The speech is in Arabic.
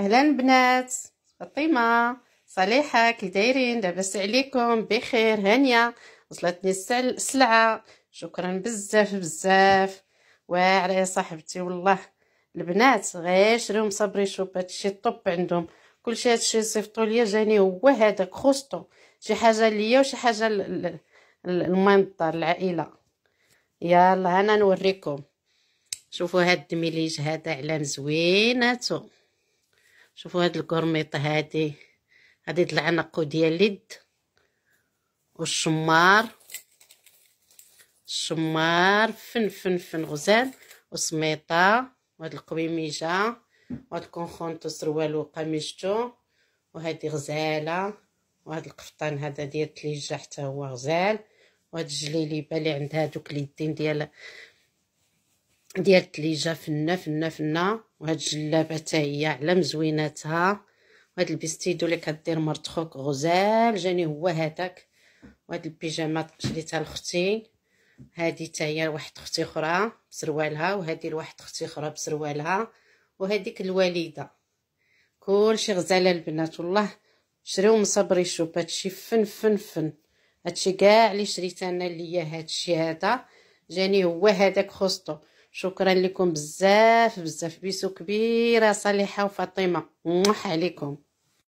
اهلا بنات فاطمه صالحه كي دايرين لاباس عليكم بخير هانيه وصلتني السلعه شكرا بزاف بزاف واعره يا صاحبتي والله البنات غيشريو مصبري شوف هادشي الطوب عندهم كلشي هادشي صيفطوا ليا جاني هو هذاك خوستو شي حاجه ليا وشي حاجه للمان الدار العائله يلا انا نوريكم شوفوا هاد الدميليج هذا علام زويناتو شوفوا هاد الكورميطه هادي هادي العنق ديال اليد والشمار الشمار فن فن فن غزال وسميطه وهاد القويميجه وهاد الكونخونتو سروال وقميجتو وهادي غزاله وهاد القفطان هذا ديال التليجه حتى هو غزال وهاد الجليليبه اللي عندها دوك اليدين ديال ديال التليجة فنة فنة فنة وهاد الجلابة تا هي على مزويناتها وهاد البيستيدو اللي كدير مرت خوك غزال جاني هو هذاك وهاد البيجامات شريتها لختي هادي حتى هي لواحد اختي اخرى بسروالها وهادي لواحد اختي اخرى بسروالها وهاديك الوالده كلشي غزاله البنات والله شريو من صبري هادشي فن فن فن هادشي كاع اللي شريت انا ليا هادشي هذا جاني هو هذاك خصتو شكرا لكم بزاف بزاف بيسو كبيره صالحه وفاطمه موح عليكم